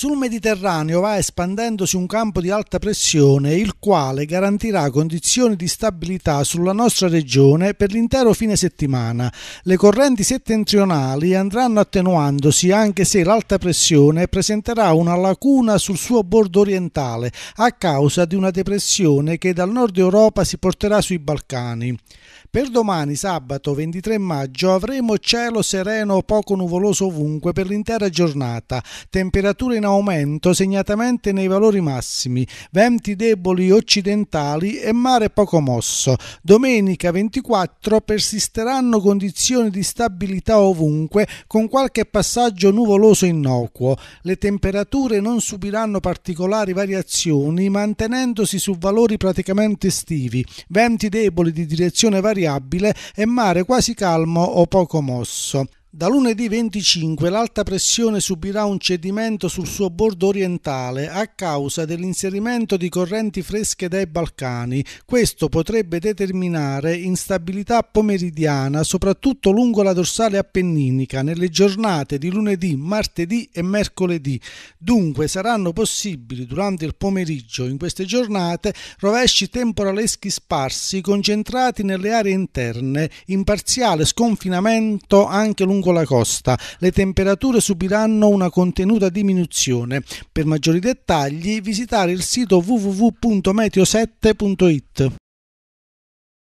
Sul Mediterraneo va espandendosi un campo di alta pressione il quale garantirà condizioni di stabilità sulla nostra regione per l'intero fine settimana. Le correnti settentrionali andranno attenuandosi anche se l'alta pressione presenterà una lacuna sul suo bordo orientale a causa di una depressione che dal nord Europa si porterà sui Balcani. Per domani sabato 23 maggio avremo cielo sereno poco nuvoloso ovunque per l'intera giornata, temperature in aumento segnatamente nei valori massimi, venti deboli occidentali e mare poco mosso. Domenica 24 persisteranno condizioni di stabilità ovunque con qualche passaggio nuvoloso innocuo. Le temperature non subiranno particolari variazioni mantenendosi su valori praticamente estivi, venti deboli di direzione variabile e mare quasi calmo o poco mosso. Da lunedì 25 l'alta pressione subirà un cedimento sul suo bordo orientale a causa dell'inserimento di correnti fresche dai Balcani. Questo potrebbe determinare instabilità pomeridiana, soprattutto lungo la dorsale appenninica, nelle giornate di lunedì, martedì e mercoledì. Dunque saranno possibili durante il pomeriggio in queste giornate rovesci temporaleschi sparsi concentrati nelle aree interne, in parziale sconfinamento anche lungo lungo la costa. Le temperature subiranno una contenuta diminuzione. Per maggiori dettagli visitare il sito www.meteo7.it.